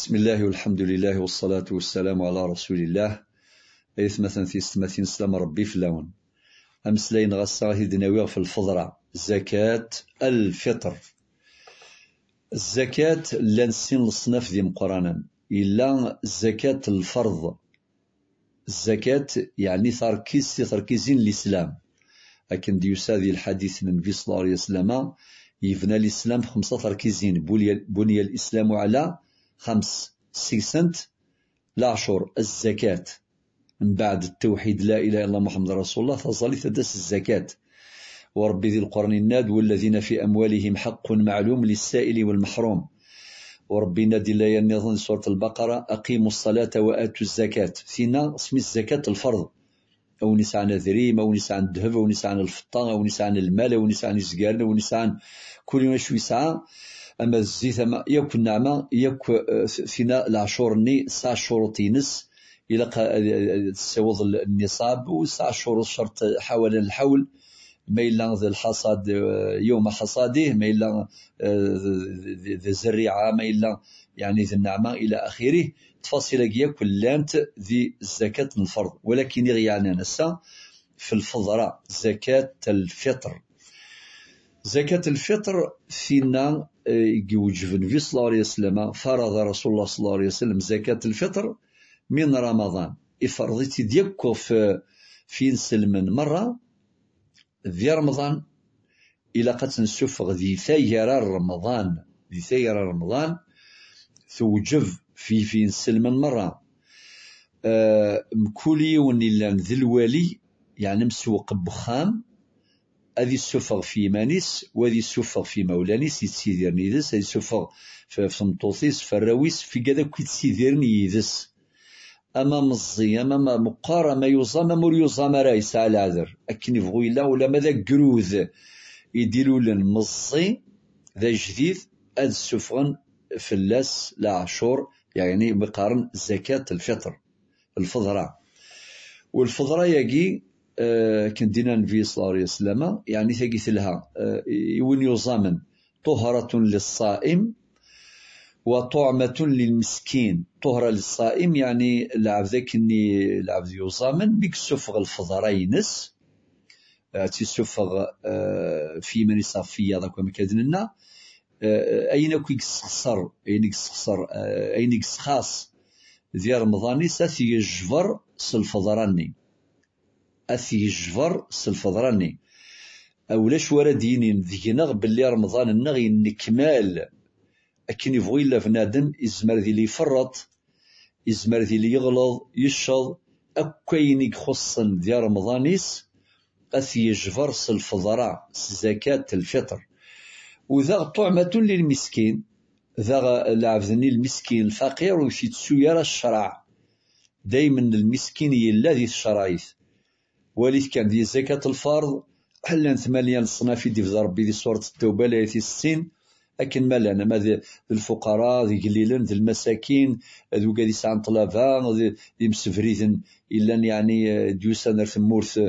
بسم الله والحمد لله والصلاة والسلام على رسول الله أيث مثلا في ستمثين سلام ربي في أمس أمسلين غسا هدناوي في الفضرة زكاة الفطر الزكاة لا نسين الصنف ذي مقرانا إلا زكاة الفرض الزكاة يعني تركيز تركيزين الإسلام لكن ديوسا ذي الحديث من النبي صلى الله عليه وسلم يبنى الإسلام خمسة تركيزين بني الإسلام على خمس سيسنت لاشور الزكاة من بعد التوحيد لا إله إلا الله محمد رسول الله فصلي تدس الزكاة ورب ذي القرن الناد والذين في أموالهم حق معلوم للسائل والمحروم وربي نادي لا ينظن سورة البقرة أقيموا الصلاة وآتوا الزكاة فينا اسم الزكاة الفرض أو نسعان ذريم أو نسعان الذهب أو نسعان الفطان أو نسعان المال أو نسعان الزقارن أو نسعان كل ما شو يسعى اما الزيت اما ياك النعمه ياك آه، فينا العشورني ساع شهور إلى الى آه، آه، سوض النصاب وساع شهور شرط حول الحول ما الا الحصاد يوم حصاده ما الا الزريعه ما الا يعني ذي النعمه الى اخره تفاصيل ياك كلانت ذي الزكاه الفرض ولكن يغيانا نسا في الفضراء زكاه الفطر زكاة الفطر فينا يوجب النبي صلى الله عليه وسلم فرض رسول الله صلى الله عليه وسلم زكاة الفطر من رمضان إفرضتي ديكو في في سلمن مرة في رمضان إلا قد نسفغ ذي ثيرة رمضان ذي ثيرة رمضان توجب في في سلمن مرة آه، مكولي ونلان ذي الوالي يعني مسوق بخام هذه السفر في مانيس وهذه السفر في مولانيس يتسيدر نيدس هذه السفر في تمطوطيس في الراويس في كذا كيتسيدر نيدس أما مزي أما مقار ما يوزام مور يوزام راه ساعه العذر أكن فغويلا ولا ماذا كروذ يديروا لن مزي ذا جديد أذ السفرن فلاس لعشور يعني مقارن زكاة الفطر الفضرة والفضرة يجي آه، كان دينا النبي صلى الله عليه وسلم يعني تقيت لها آه، وين يزامن طهرة للصائم وطعمة للمسكين طهرة للصائم يعني العبد كني العبد يزامن بيك سفغ الفضرينس تي سفغ آه، في من صافية ذاك ما لنا أين كيك سخسر أين سخسر أين يسخاص ديال رمضان ساتي يجبر سلفضراني اثي جفر سلفضراني أولاش ورا ديني ذيناغ باللي رمضان النغي ينكمال أكن يبغي إلا فنادم يزمر ذي لي يفرط يزمر ذي لي يغلظ يشض أكاين يخص ذي رمضانيس اثي جفر سلفضرا زكاة الفطر وذا طعمة للمسكين ذا العبدني المسكين الفقير وشي تسويرا الشرع دايما المسكين يلا ذي الشرايث وليت كان دي زكاة الفرض حلا ثمانية الصنافي دي ربي دي سورة التوبة لآية السين أكن مالا أنا ما ذي الفقراء ذي قليلين ذي المساكين ذو قادي سعن طلافان ذي مسفريثن إلا يعني ديوسان مورث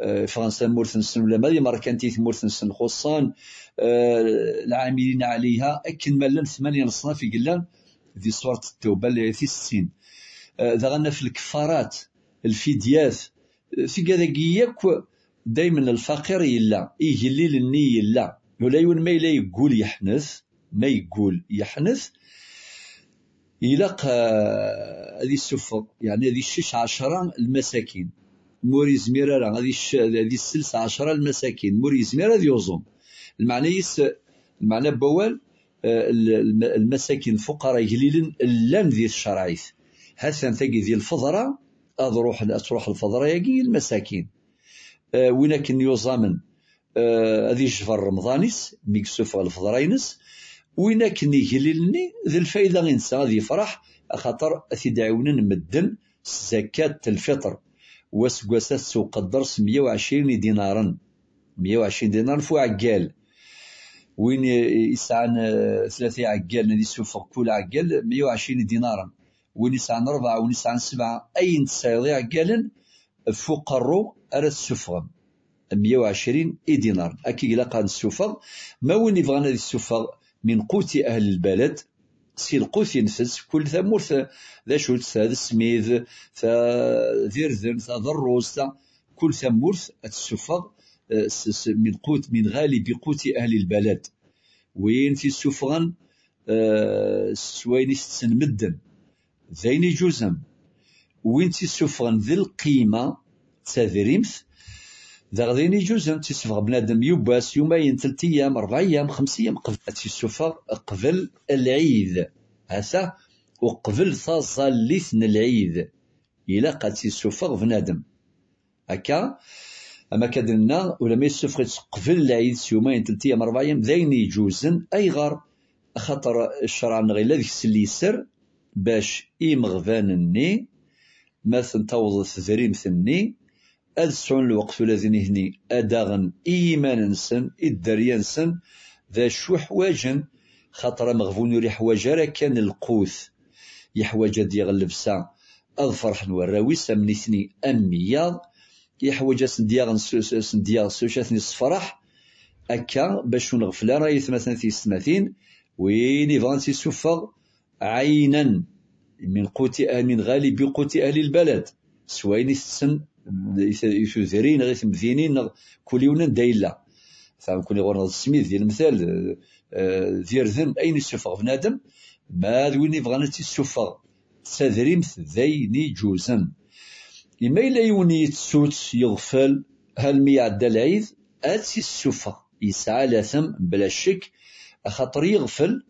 آه، فرنسا مورث نسن ولا ماذي مركنتي مورث نسن خصان آه، العاملين عليها أكن مالا ثمانية الصنافي قلان ذي سورة التوبة لآية السين آه، ذا غنا في الكفارات الفيديات في كذاكي ياك دايما الفقير يلا يجلل الني يلا ولا يون ما يلا يقول يحنس ما يقول يحنس يلاق آه، هذه السفق يعني هذه الشش عشرة المساكين موري زميرة هذه هذه السلسة عشرة المساكين موري زميرة هذه المعنى يس المعنى بوال آه، المساكين الفقراء يجليلن اللام ذي الشرعيث هسان ثقي ذي الفضرة أضروح تروح الفضرياقي المساكين أه وينك يوزامن آه، هذه أه رمضانيس ميكسوف الفضراينس وينك نيجللني ذي الفايدة غينسا غادي يفرح خاطر تيدعونا نمدن زكاة الفطر واسقوسات سوق الدرس 120 دينارا 120 دينار فو عقال وين يسعان آه، ثلاثة عقال اللي سوفق كل عقال 120 دينارا ونسان ربعة ونسان سبعة أين سيضيع عقالا فوق الرو أرى السفغم 120 اي دينار اكي لقى السفغ ما وين يبغانا هذه السفغ من قوت اهل البلد سي القوت ينفس كل ثمور ذا شوت ذا سميذ ذا ذيرذن كل ثمور السفغ أه، من قوت من غالي بقوت اهل البلد وين في السفغن أه سوين مدن ذيني جوزم وين تيسوفغن ذي القيمة تذريمث ذا ذيني جوزم تيسوفغ بنادم يوباس يومين ثلاث ايام اربع ايام خمس ايام قبل تيسوفغ قبل العيد هاسا وقبل صاصا لثن العيد الى قد تيسوفغ بنادم هكا اما كدرنا ولا ما يسوفغيت قبل العيد يومين ثلاث ايام اربع ايام ذيني جوزن اي غار خاطر الشرع غير ذيك السليسر باش إمغفان-ني مثلا توظف تدريمت-ني أد سعون الوقت الذي هني أداغن إيمان سن إدريا سن ذا شو حواجن خطر مغفون يري حواجا كان القوث يحواج ديال اللبسة أظفرح نوراوي سمنيتني أمياض يحواج سندياغ سندياغ سوشاتني الصفرح أكا باش نغفلا رايث مثلا في السماثين وين يبغى سوفر عينا من قوت من غالب قوت أهل البلد سوين يستسن يسوزرين غير مزينين كل يوم دايلا كل غور سميث ديال المثال ديال آه، ذنب أين السفر بنادم ما دويني بغانا تي السفر سادريم ذيني جوزا إما إلا يوني تسوت يغفل هل مي عدا العيد أتي السفر يسعى لثم بلا شك خاطر يغفل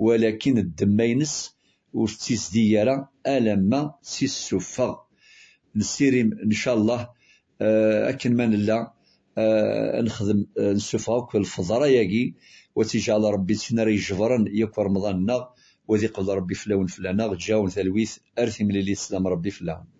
ولكن الدم ينس وش تيس ديالا ألما سوفا نسيري إن شاء الله آه، أكن ما لا أه نخدم أه وكل فضرا ياكي وتيجا على ربي تنري جبرا ياك رمضاننا وذي قبل ربي فلاون فلانا جاون ثلويث أرثي من اللي ربي فلاون